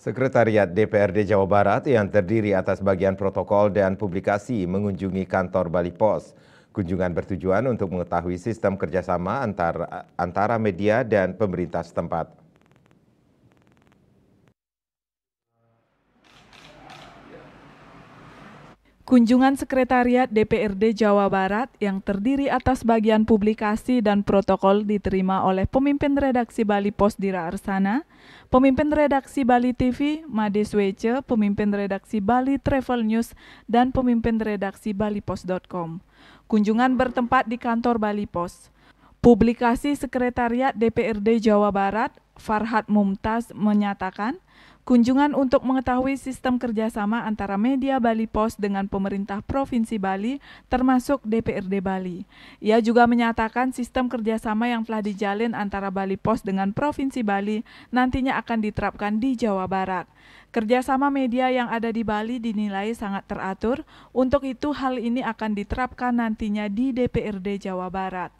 Sekretariat DPRD Jawa Barat yang terdiri atas bagian protokol dan publikasi mengunjungi kantor Bali Pos. Kunjungan bertujuan untuk mengetahui sistem kerjasama antara, antara media dan pemerintah setempat. Kunjungan Sekretariat DPRD Jawa Barat yang terdiri atas bagian publikasi dan protokol diterima oleh pemimpin redaksi Bali Pos Dira Arsana, pemimpin redaksi Bali TV Made Swece, pemimpin redaksi Bali Travel News, dan pemimpin redaksi balipos.com. Kunjungan bertempat di kantor Bali Pos. Publikasi Sekretariat DPRD Jawa Barat Farhad Mumtaz menyatakan, kunjungan untuk mengetahui sistem kerjasama antara media Bali Post dengan pemerintah Provinsi Bali, termasuk DPRD Bali. Ia juga menyatakan sistem kerjasama yang telah dijalin antara Bali Post dengan Provinsi Bali nantinya akan diterapkan di Jawa Barat. Kerjasama media yang ada di Bali dinilai sangat teratur, untuk itu hal ini akan diterapkan nantinya di DPRD Jawa Barat.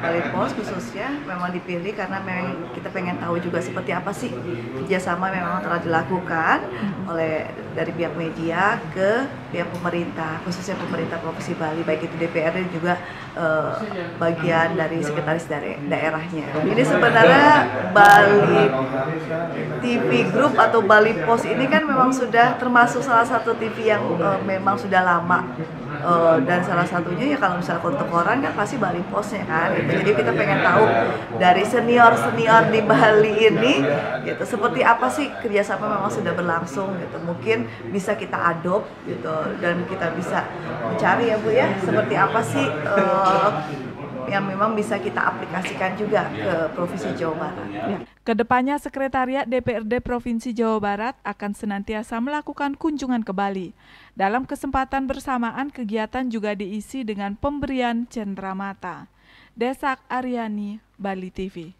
Pos khususnya memang dipilih karena memang kita pengen tahu juga seperti apa sih kerjasama memang telah dilakukan mm-hmm. oleh dari pihak media ke pihak pemerintah khususnya pemerintah provinsi Bali baik itu DPRD juga eh, bagian dari sekretaris dari daerahnya. Ini sebenarnya Bali TV Group atau Bali Pos ini kan memang sudah termasuk salah satu TV yang eh, memang sudah lama Uh, dan salah satunya ya kalau misalnya kontemporan kan pasti Bali Posnya kan gitu. Jadi kita pengen tahu dari senior-senior di Bali ini gitu seperti apa sih kerjasama memang sudah berlangsung gitu. Mungkin bisa kita adop gitu dan kita bisa mencari ya Bu ya seperti apa sih uh, yang memang bisa kita aplikasikan juga ke Provinsi Jawa Barat. Ya. Kedepannya Sekretariat DPRD Provinsi Jawa Barat akan senantiasa melakukan kunjungan ke Bali. Dalam kesempatan bersamaan, kegiatan juga diisi dengan pemberian cendera mata. Desak Aryani, Bali TV.